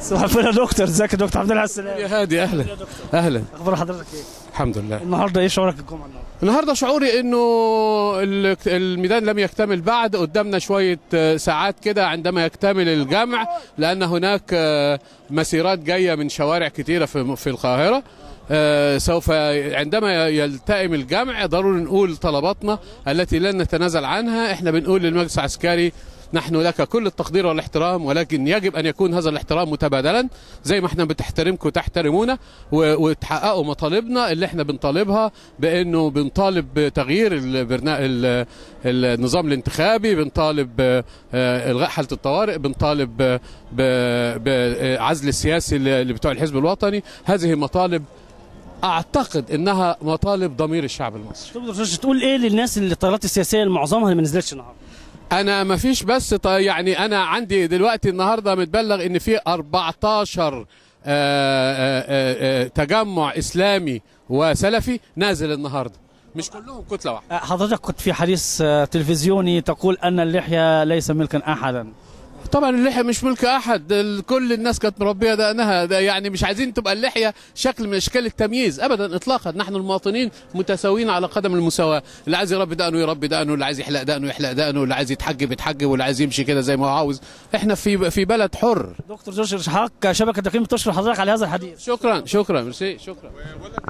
صباح الفل يا دكتور ازيك يا دكتور عبد الله السلام يا هادي اهلا اهلا اخبار حضرتك ايه الحمد لله النهارده ايه شعورك الجمعه النهارده النهارده شعوري انه الميدان لم يكتمل بعد قدامنا شويه آه، ساعات كده عندما يكتمل الجمع لان هناك آه، مسيرات جايه من شوارع كثيره في في القاهره آه سوف عندما يلتئم الجمع ضروري نقول طلباتنا التي لن نتنازل عنها احنا بنقول للمجلس العسكري نحن لك كل التقدير والاحترام ولكن يجب أن يكون هذا الاحترام متبادلا زي ما احنا بتحترمكم تحترمونا وتحققوا مطالبنا اللي احنا بنطالبها بأنه بنطالب بتغيير البرنامج النظام الانتخابي بنطالب آه، إلغاء حالة الطوارئ بنطالب بعزل آه، السياسي بتوع الحزب الوطني هذه مطالب اعتقد انها مطالب ضمير الشعب المصري. دكتور تقول ايه للناس اللي الطيارات السياسيه اللي معظمها ما نزلتش النهارده؟ انا ما فيش بس طيب يعني انا عندي دلوقتي النهارده متبلغ ان في 14 آآ آآ تجمع اسلامي وسلفي نازل النهارده مش كلهم كتله واحده آه، حضرتك كنت في حديث آه، تلفزيوني تقول ان اللحيه ليس ملكا احدا طبعا اللحيه مش ملك احد كل الناس كانت مربيه دقنها ده يعني مش عايزين تبقى اللحيه شكل من اشكال التمييز ابدا اطلاقا نحن المواطنين متساويين على قدم المساواه اللي عايز يربي دقنه يربي دقنه اللي عايز يحلق دقنه يحلق دقنه اللي عايز يتحجب يتحجب واللي عايز يمشي كده زي ما هو عاوز احنا في في بلد حر دكتور جورج حق شبكه تقييم بتشكر حضرتك على هذا الحديث شكرا شكرا ميرسي شكرا